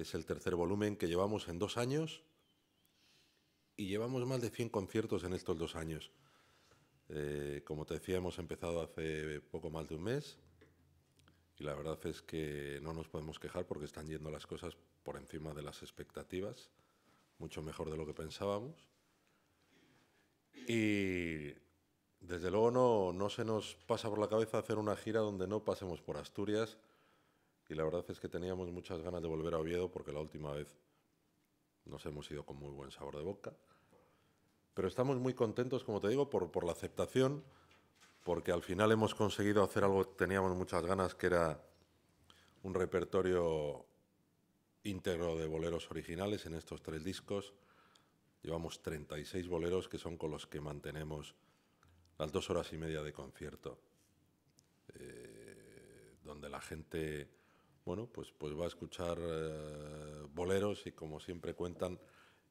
Es el tercer volumen que llevamos en dos años y llevamos más de 100 conciertos en estos dos años. Eh, como te decía, hemos empezado hace poco más de un mes y la verdad es que no nos podemos quejar porque están yendo las cosas por encima de las expectativas, mucho mejor de lo que pensábamos. Y desde luego no, no se nos pasa por la cabeza hacer una gira donde no pasemos por Asturias y la verdad es que teníamos muchas ganas de volver a Oviedo porque la última vez nos hemos ido con muy buen sabor de boca. Pero estamos muy contentos, como te digo, por, la aceptación, porque al final hemos conseguido hacer algo que teníamos muchas ganas, que era un repertorio íntegro de boleros originales en estos tres discos. Llevamos 36 boleros que son con los que mantenemos las dos horas y media de concierto, eh, donde la gente bueno, pues, pues va a escuchar eh, boleros y como siempre cuentan,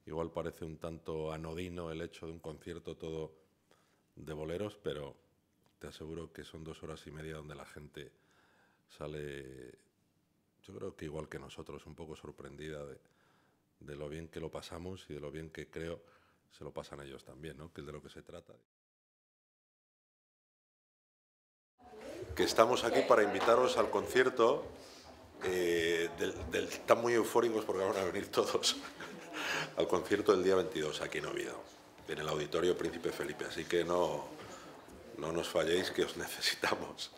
igual parece un tanto anodino el hecho de un concierto todo de boleros, pero te aseguro que son dos horas y media donde la gente sale, yo creo que igual que nosotros, un poco sorprendida de, lo bien que lo pasamos y de lo bien que creo se lo pasan ellos también, ¿no? que es de lo que se trata. Que estamos aquí para invitaros al concierto eh, están muy eufóricos porque van a venir todos al concierto del día 22 aquí en Oviedo, en el auditorio Príncipe Felipe. Así que no, no nos falléis, que os necesitamos.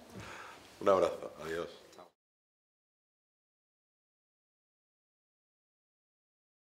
Un abrazo, adiós.